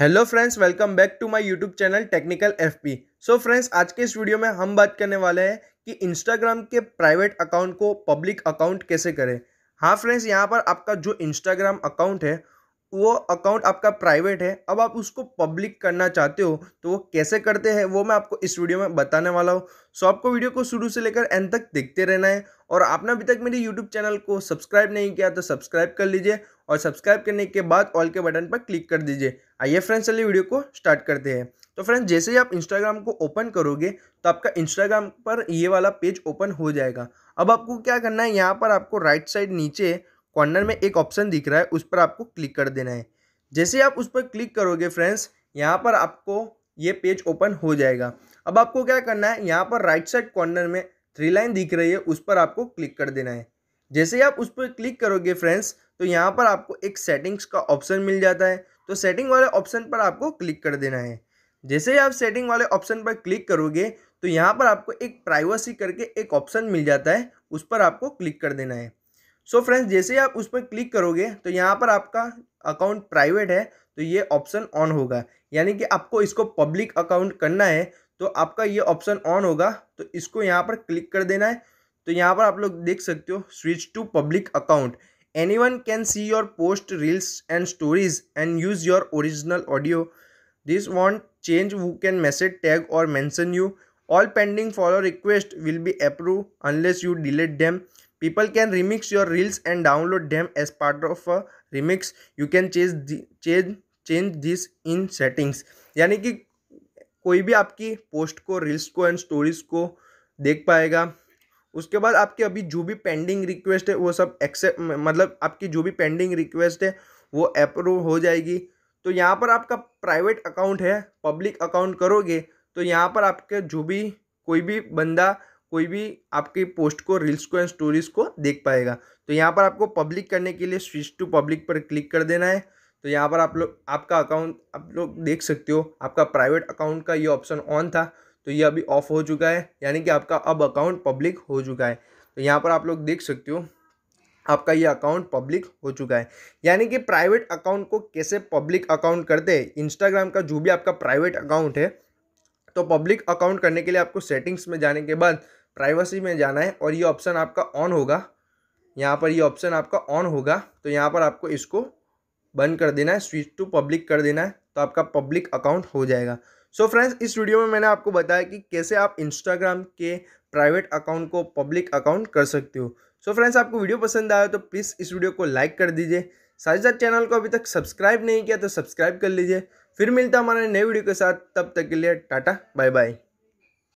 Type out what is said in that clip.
hello friends welcome back to my YouTube channel technical FP so friends आज के इस video में हम बात करने वाले हैं कि इंस्टाग्राम के प्राइवेट अकाउंट को पब्लिक अकाउंट कैसे करें हाँ फ्रेंड्स यहाँ पर आपका जो इंस्टाग्राम अकाउंट है वो अकाउंट आपका प्राइवेट है अब आप उसको पब्लिक करना चाहते हो तो वो कैसे करते हैं वो मैं आपको इस वीडियो में बताने वाला हूँ सो आपको वीडियो को शुरू से लेकर एंड तक देखते रहना है और आपने अभी तक मेरे यूट्यूब चैनल को सब्सक्राइब नहीं किया तो सब्सक्राइब कर लीजिए और सब्सक्राइब करने के बाद ऑल के बटन पर क्लिक कर दीजिए आइए फ्रेंड्स चलिए वीडियो को स्टार्ट करते हैं तो फ्रेंड्स जैसे ही आप इंस्टाग्राम को ओपन करोगे तो आपका इंस्टाग्राम पर ये वाला पेज ओपन हो जाएगा अब आपको क्या करना है यहाँ पर आपको राइट साइड नीचे कॉर्नर में एक ऑप्शन दिख रहा है उस पर आपको क्लिक कर देना है जैसे आप उस पर क्लिक करोगे फ्रेंड्स यहाँ पर आपको ये पेज ओपन हो जाएगा अब आपको क्या करना है यहाँ पर राइट साइड कॉर्नर में थ्री लाइन दिख रही है उस पर आपको क्लिक कर देना है जैसे ही आप उस पर क्लिक करोगे फ्रेंड्स तो यहाँ पर आपको एक सेटिंग्स का ऑप्शन मिल जाता है तो सेटिंग वाले ऑप्शन पर आपको क्लिक कर देना है जैसे ही आप सेटिंग वाले ऑप्शन पर क्लिक करोगे तो यहाँ पर आपको एक प्राइवेसी करके एक ऑप्शन मिल जाता है उस पर आपको क्लिक कर देना है सो so फ्रेंड्स जैसे ही आप उस पर क्लिक करोगे तो यहाँ पर आपका अकाउंट प्राइवेट है तो ये ऑप्शन ऑन होगा यानी कि आपको इसको पब्लिक अकाउंट करना है तो आपका ये ऑप्शन ऑन होगा तो इसको यहाँ पर क्लिक कर देना है तो यहाँ पर आप लोग देख सकते हो switch to public account any one can see your post reels and stories and use your original audio this won't change who can message tag or mention you all pending follow request will be approve unless you delete them people can remix your reels and download them as part of a remix you can change change change this in settings यानी कि कोई भी आपकी post को reels को and stories को देख पाएगा उसके बाद आपकी अभी जो भी पेंडिंग रिक्वेस्ट है वो सब एक्सेप्ट मतलब आपकी जो भी पेंडिंग रिक्वेस्ट है वो अप्रूव हो जाएगी तो यहाँ पर आपका प्राइवेट अकाउंट है पब्लिक अकाउंट करोगे तो यहाँ पर आपके जो भी कोई भी बंदा कोई भी आपकी पोस्ट को रील्स को एंड स्टोरीज को देख पाएगा तो यहाँ पर आपको पब्लिक करने के लिए स्विच टू पब्लिक पर क्लिक कर देना है तो यहाँ पर आप लोग आपका अकाउंट आप लोग देख सकते हो आपका प्राइवेट अकाउंट का ये ऑप्शन ऑन था तो ये अभी ऑफ हो चुका है यानी कि आपका अब अकाउंट पब्लिक हो चुका है तो यहाँ पर आप लोग देख सकते हो आपका ये अकाउंट पब्लिक हो चुका है यानी कि प्राइवेट अकाउंट को कैसे पब्लिक अकाउंट करते हैं इंस्टाग्राम का जो भी आपका प्राइवेट अकाउंट है तो पब्लिक अकाउंट करने के लिए आपको सेटिंग्स में जाने के बाद प्राइवेसी में जाना है और ये ऑप्शन आपका ऑन होगा यहाँ पर ये ऑप्शन आपका ऑन होगा तो यहाँ पर आपको इसको बंद कर देना है स्विच टू पब्लिक कर देना है तो आपका पब्लिक अकाउंट हो जाएगा सो so फ्रेंड्स इस वीडियो में मैंने आपको बताया कि कैसे आप इंस्टाग्राम के प्राइवेट अकाउंट को पब्लिक अकाउंट कर सकते हो सो so फ्रेंड्स आपको वीडियो पसंद आया तो प्लीज़ इस वीडियो को लाइक कर दीजिए साथ ही साथ चैनल को अभी तक सब्सक्राइब नहीं किया तो सब्सक्राइब कर लीजिए फिर मिलता हमारे नए वीडियो के साथ तब तक के लिए टाटा बाय बाय